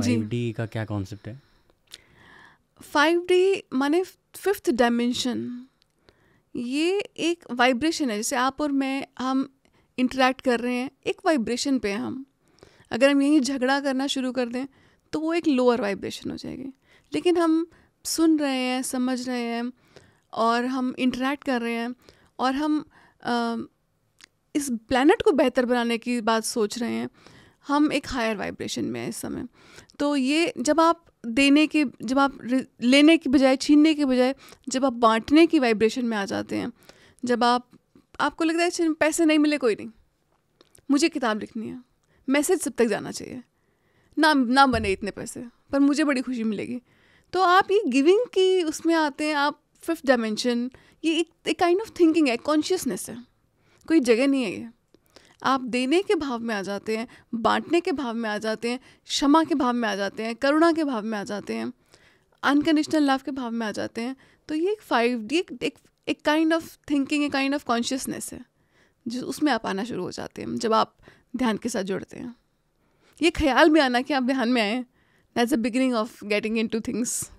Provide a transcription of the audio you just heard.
five D का क्या concept है फाइव डी माने फिफ्थ डायमेंशन ये एक वाइब्रेशन है जैसे आप और मैं हम इंटरेक्ट कर रहे हैं एक वाइब्रेशन पे हैं हम अगर हम यहीं झगड़ा करना शुरू कर दें तो वो एक लोअर वाइब्रेशन हो जाएगी लेकिन हम सुन रहे हैं समझ रहे हैं और हम इंटरेक्ट कर रहे हैं और हम आ, इस प्लानट को बेहतर बनाने की बात सोच रहे हैं हम एक हायर वाइब्रेशन में हैं इस समय तो ये जब आप देने के जब आप लेने के बजाय छीनने के बजाय जब आप बांटने की वाइब्रेशन में आ जाते हैं जब आप आपको लगता है अच्छा, पैसे नहीं मिले कोई नहीं मुझे किताब लिखनी है मैसेज सब तक जाना चाहिए ना ना बने इतने पैसे पर मुझे बड़ी खुशी मिलेगी तो आप ये गिविंग की उसमें आते हैं आप फिफ्थ डायमेंशन ये एक काइंड ऑफ थिंकिंग है कॉन्शियसनेस है कोई जगह नहीं है ये आप देने के भाव में आ जाते हैं बांटने के भाव में आ जाते हैं क्षमा के भाव में आ जाते हैं करुणा के भाव में आ जाते हैं अनकंडीशनल लव के भाव में आ जाते हैं तो ये एक फाइव डी एक काइंड ऑफ थिंकिंग एक काइंड ऑफ कॉन्शियसनेस है जिस उसमें आप आना शुरू हो जाते हैं जब आप ध्यान के साथ जुड़ते हैं ये ख्याल भी आना कि आप ध्यान में आएँ that's a beginning of getting into things